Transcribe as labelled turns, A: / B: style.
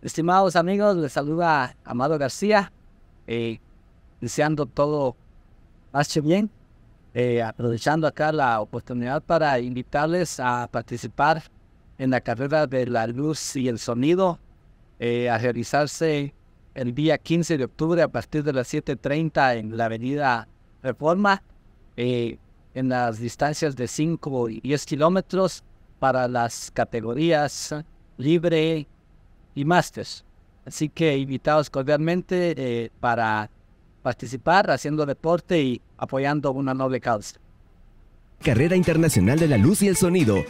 A: Estimados amigos, les saluda Amado García, eh, deseando
B: todo más bien,
A: eh, aprovechando acá la oportunidad para invitarles a participar en la carrera de la luz y el sonido, eh, a realizarse el día 15 de octubre a partir de las 7.30 en la avenida Reforma, en las distancias de 5 y 10 kilómetros para las categorías libre, y másters. Así que invitados cordialmente eh, para participar haciendo
C: deporte y apoyando una noble causa.
D: Carrera Internacional de la Luz y el Sonido,